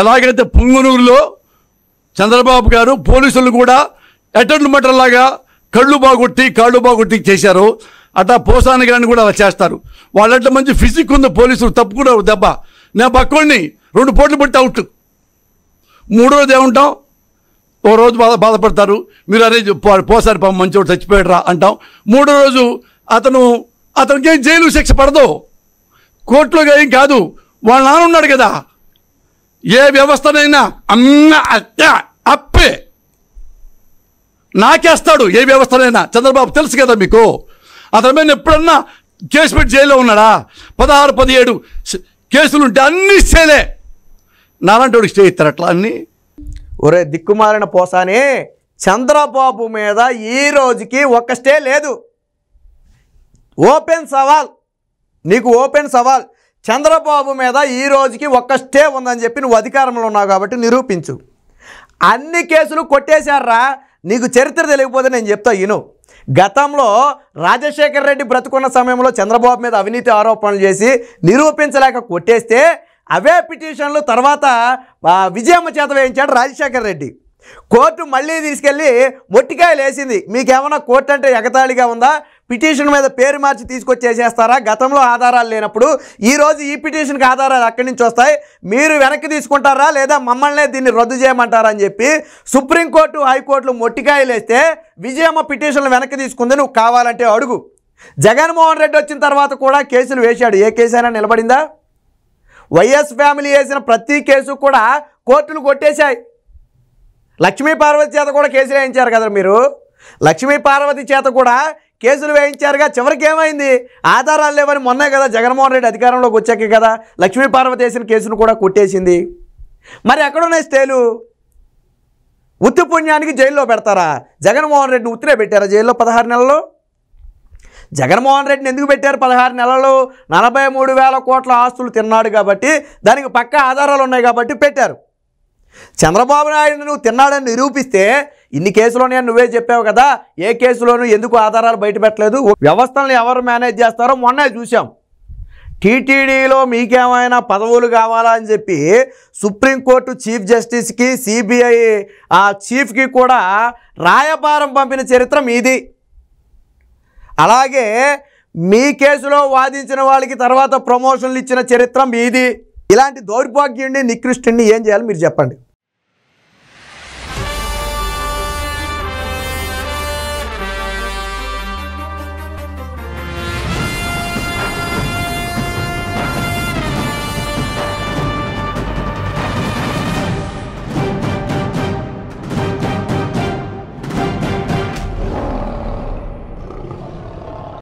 ఎలాగైతే పుంగునూరులో చంద్రబాబు గారు పోలీసులు కూడా ఎటర్లు మటర్లాగా కళ్ళు బాగొట్టి కాళ్ళు బాగొట్టి చేశారు అట్లా పోసాని గారిని కూడా అలా చేస్తారు వాళ్ళట్ల మంచి ఫిజిక్ ఉంది పోలీసులు కూడా దెబ్బ నేను పక్కోడిని రెండు పోట్లు పెట్టి అవుట్ మూడో రోజు ఏముంటాం ఓ రోజు బాధ బాధపడతారు మీరు అదే పోసారి ఒకటి చచ్చిపోయాడు రా అంటాం మూడో రోజు అతను అతనికి ఏం జైలు శిక్ష పడదు కోర్టులో ఏం కాదు వాళ్ళ నాన్న ఉన్నాడు కదా ఏ వ్యవస్థనైనా అన్న అక్క అప్పే నాకేస్తాడు ఏ వ్యవస్థనైనా చంద్రబాబు తెలుసు కదా మీకు అతని మీద ఎప్పుడన్నా కేసు పెట్టి జైల్లో ఉన్నాడా పదహారు పదిహేడు కేసులుంటే అన్ని చేయలే నాలాంటి స్టే ఇస్తారు అట్లా అన్ని ఒరే దిక్కుమాలిన పోసానే చంద్రబాబు మీద ఈ రోజుకి ఒక్క స్టే లేదు ఓపెన్ సవాల్ నీకు ఓపెన్ సవాల్ చంద్రబాబు మీద ఈ రోజుకి ఒక్క స్టే ఉందని చెప్పి నువ్వు అధికారంలో ఉన్నావు కాబట్టి నిరూపించు అన్ని కేసులు కొట్టేశారా నీకు చరిత్ర తెలియకపోతే నేను చెప్తా ఇను గతంలో రాజశేఖర రెడ్డి బ్రతుకున్న సమయంలో చంద్రబాబు మీద అవినీతి ఆరోపణలు చేసి నిరూపించలేక కొట్టేస్తే అవే పిటిషన్లు తర్వాత విజయమ్మ చేత వేయించాడు రాజశేఖర రెడ్డి కోర్టు మళ్ళీ తీసుకెళ్ళి మొట్టికాయలు వేసింది మీకేమన్నా కోర్టు అంటే ఎగతాళిగా ఉందా పిటిషన్ మీద పేరు మార్చి తీసుకొచ్చేసేస్తారా గతంలో ఆధారాలు లేనప్పుడు ఈరోజు ఈ పిటిషన్కి ఆధారాలు అక్కడి నుంచి వస్తాయి మీరు వెనక్కి తీసుకుంటారా లేదా మమ్మల్నే దీన్ని రద్దు చేయమంటారా అని చెప్పి సుప్రీంకోర్టు హైకోర్టులు మొట్టికాయలేస్తే విజయమ్మ పిటిషన్లు వెనక్కి తీసుకుంది నువ్వు కావాలంటే అడుగు జగన్మోహన్ రెడ్డి వచ్చిన తర్వాత కూడా కేసులు వేశాడు ఏ కేసు అయినా నిలబడిందా వైఎస్ ఫ్యామిలీ వేసిన ప్రతి కేసు కూడా కోర్టులు కొట్టేశాయి లక్ష్మీ పార్వతి చేత కూడా కేసులు వేయించారు కదా మీరు లక్ష్మీ పార్వతి చేత కూడా కేసులు వేయించారుగా చివరికి ఏమైంది ఆధారాలు లేవని మొన్న కదా జగన్మోహన్ రెడ్డి అధికారంలోకి వచ్చాక కదా లక్ష్మీ పార్వతి కేసును కూడా కొట్టేసింది మరి ఎక్కడున్నాయి స్టేలు ఉత్తి పుణ్యానికి జైల్లో పెడతారా జగన్మోహన్ రెడ్డిని ఉత్తిరే పెట్టారా జైల్లో పదహారు నెలలు జగన్మోహన్ రెడ్డిని ఎందుకు పెట్టారు పదహారు నెలలు నలభై మూడు వేల కోట్ల ఆస్తులు తిన్నాడు కాబట్టి దానికి పక్క ఆధారాలు ఉన్నాయి కాబట్టి పెట్టారు చంద్రబాబు నాయుడు నువ్వు తిన్నాడని నిరూపిస్తే ఇన్ని కేసులోనే నువ్వే చెప్పావు కదా ఏ కేసులోనూ ఎందుకు ఆధారాలు బయటపెట్టలేదు వ్యవస్థలను ఎవరు మేనేజ్ చేస్తారో మొన్నే చూసాం టీటీడీలో మీకేమైనా పదవులు కావాలా అని చెప్పి సుప్రీంకోర్టు చీఫ్ జస్టిస్కి సిబిఐ ఆ చీఫ్కి కూడా రాయభారం పంపిన చరిత్ర మీది అలాగే మీ కేసులో వాదించిన వాళ్ళకి తర్వాత ప్రమోషన్లు ఇచ్చిన చరిత్ర మీది ఇలాంటి దౌర్భాగ్యుడిని నికృష్టిని ఏం చేయాలి మీరు చెప్పండి